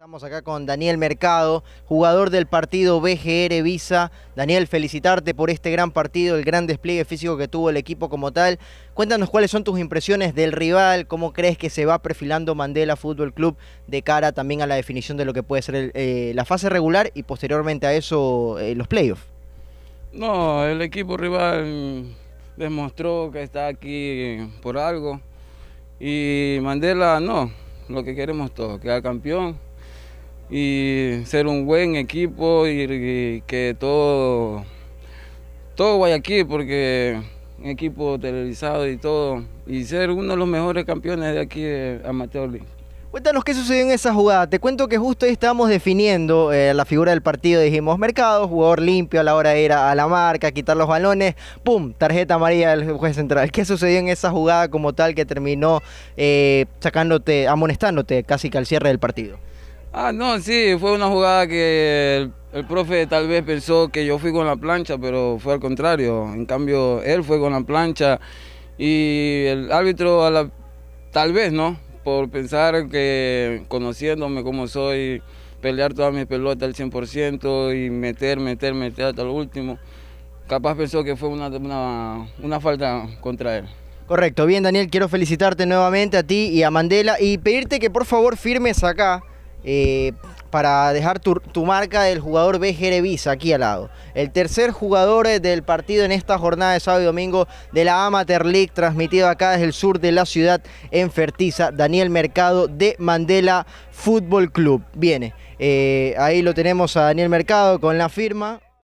Estamos acá con Daniel Mercado, jugador del partido BGR Visa. Daniel, felicitarte por este gran partido, el gran despliegue físico que tuvo el equipo como tal. Cuéntanos cuáles son tus impresiones del rival, cómo crees que se va perfilando Mandela Fútbol Club de cara también a la definición de lo que puede ser eh, la fase regular y posteriormente a eso eh, los playoffs. No, el equipo rival demostró que está aquí por algo y Mandela no, lo que queremos todos, quedar campeón y ser un buen equipo y, que todo, todo vaya aquí porque un equipo televisado y todo, y ser uno de los mejores campeones de aquí de Amateur League. Cuéntanos qué sucedió en esa jugada. Te cuento que justo ahí estábamos definiendo eh, la figura del partido. Dijimos mercado, jugador limpio a la hora de ir a, la marca, quitar los balones. ¡Pum! Tarjeta amarilla del juez central. ¿Qué sucedió en esa jugada como tal que terminó eh, sacándote, amonestándote casi que al cierre del partido? Ah, no, sí, fue una jugada que el, profe tal vez pensó que yo fui con la plancha, pero fue al contrario. En cambio, él fue con la plancha y el árbitro, tal vez, ¿no? Por pensar que conociéndome como soy, pelear todas mis pelotas al 100% y meter, meter, meter hasta lo último, capaz pensó que fue una, una falta contra él. Correcto, bien Daniel, quiero felicitarte nuevamente a ti y a Mandela y pedirte que por favor firmes acá eh, para dejar tu, marca del jugador B. aquí al lado. El tercer jugador eh, del partido en esta jornada de sábado y domingo de la Amateur League, transmitido acá desde el sur de la ciudad en Fertiza, Daniel Mercado de Mandela Fútbol Club. Viene, eh, ahí lo tenemos a Daniel Mercado con la firma.